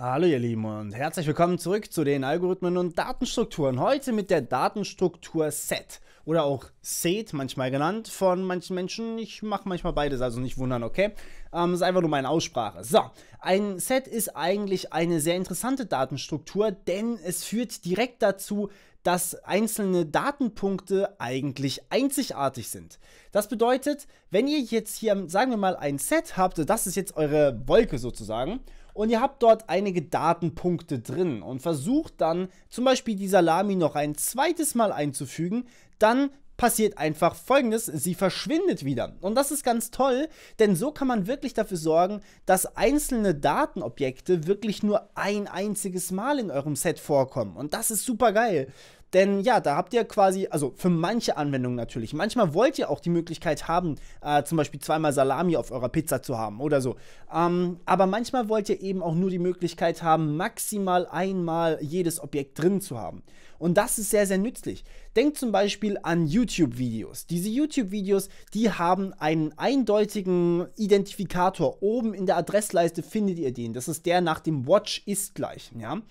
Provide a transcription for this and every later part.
Hallo ihr Lieben und herzlich willkommen zurück zu den Algorithmen und Datenstrukturen. Heute mit der Datenstruktur Set oder auch Set manchmal genannt von manchen Menschen. Ich mache manchmal beides, also nicht wundern, okay? Ähm, ist einfach nur meine Aussprache. So, ein Set ist eigentlich eine sehr interessante Datenstruktur, denn es führt direkt dazu, dass einzelne Datenpunkte eigentlich einzigartig sind. Das bedeutet, wenn ihr jetzt hier, sagen wir mal, ein Set habt, das ist jetzt eure Wolke sozusagen, und ihr habt dort einige Datenpunkte drin und versucht dann zum Beispiel die Salami noch ein zweites Mal einzufügen, dann passiert einfach Folgendes, sie verschwindet wieder. Und das ist ganz toll, denn so kann man wirklich dafür sorgen, dass einzelne Datenobjekte wirklich nur ein einziges Mal in eurem Set vorkommen. Und das ist super geil. Denn ja, da habt ihr quasi, also für manche Anwendungen natürlich, manchmal wollt ihr auch die Möglichkeit haben, äh, zum Beispiel zweimal Salami auf eurer Pizza zu haben oder so. Ähm, aber manchmal wollt ihr eben auch nur die Möglichkeit haben, maximal einmal jedes Objekt drin zu haben. Und das ist sehr, sehr nützlich. Denkt zum Beispiel an YouTube-Videos. Diese YouTube-Videos, die haben einen eindeutigen Identifikator. Oben in der Adressleiste findet ihr den. Das ist der nach dem Watch ist gleich. Ja?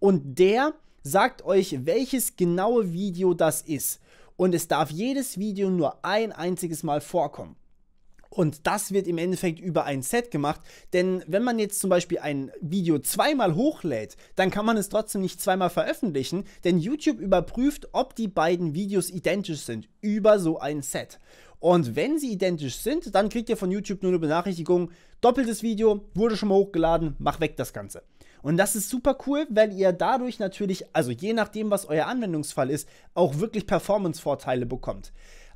Und der sagt euch, welches genaue Video das ist. Und es darf jedes Video nur ein einziges Mal vorkommen. Und das wird im Endeffekt über ein Set gemacht, denn wenn man jetzt zum Beispiel ein Video zweimal hochlädt, dann kann man es trotzdem nicht zweimal veröffentlichen, denn YouTube überprüft, ob die beiden Videos identisch sind über so ein Set. Und wenn sie identisch sind, dann kriegt ihr von YouTube nur eine Benachrichtigung, doppeltes Video, wurde schon mal hochgeladen, mach weg das Ganze. Und das ist super cool, weil ihr dadurch natürlich, also je nachdem, was euer Anwendungsfall ist, auch wirklich Performance-Vorteile bekommt.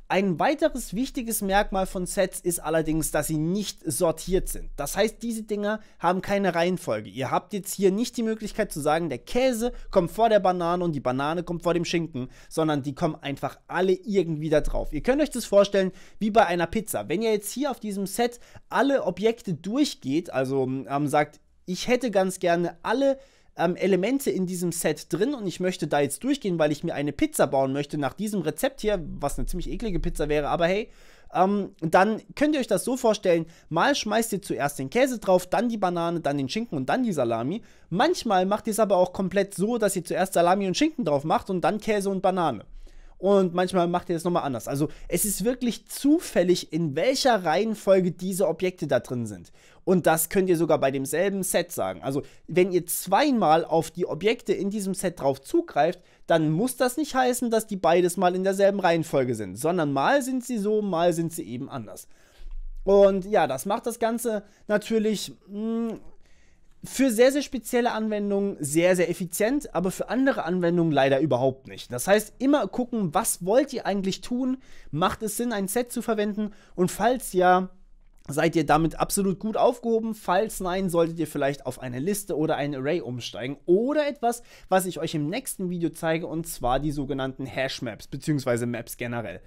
Ein weiteres wichtiges Merkmal von Sets ist allerdings, dass sie nicht sortiert sind. Das heißt, diese Dinger haben keine Reihenfolge. Ihr habt jetzt hier nicht die Möglichkeit zu sagen, der Käse kommt vor der Banane und die Banane kommt vor dem Schinken, sondern die kommen einfach alle irgendwie da drauf. Ihr könnt euch das vorstellen wie bei einer Pizza. Wenn ihr jetzt hier auf diesem Set alle Objekte durchgeht, also ähm, sagt, ich hätte ganz gerne alle ähm, Elemente in diesem Set drin und ich möchte da jetzt durchgehen, weil ich mir eine Pizza bauen möchte nach diesem Rezept hier, was eine ziemlich eklige Pizza wäre, aber hey, ähm, dann könnt ihr euch das so vorstellen, mal schmeißt ihr zuerst den Käse drauf, dann die Banane, dann den Schinken und dann die Salami. Manchmal macht ihr es aber auch komplett so, dass ihr zuerst Salami und Schinken drauf macht und dann Käse und Banane und manchmal macht ihr das nochmal anders. Also es ist wirklich zufällig, in welcher Reihenfolge diese Objekte da drin sind. Und das könnt ihr sogar bei demselben Set sagen. Also wenn ihr zweimal auf die Objekte in diesem Set drauf zugreift, dann muss das nicht heißen, dass die beides mal in derselben Reihenfolge sind, sondern mal sind sie so, mal sind sie eben anders. Und ja, das macht das Ganze natürlich mh, hm, für sehr, sehr spezielle Anwendungen sehr, sehr effizient, aber für andere Anwendungen leider überhaupt nicht. Das heißt, immer gucken, was wollt ihr eigentlich tun? Macht es Sinn, ein Set zu verwenden? Und falls ja, seid ihr damit absolut gut aufgehoben. Falls nein, solltet ihr vielleicht auf eine Liste oder ein Array umsteigen oder etwas, was ich euch im nächsten Video zeige, und zwar die sogenannten Hash Maps, bzw. Maps generell.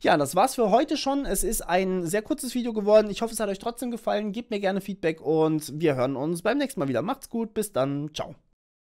Ja, das war's für heute schon. Es ist ein sehr kurzes Video geworden. Ich hoffe, es hat euch trotzdem gefallen. Gebt mir gerne Feedback und wir hören uns beim nächsten Mal wieder. Macht's gut, bis dann. Ciao.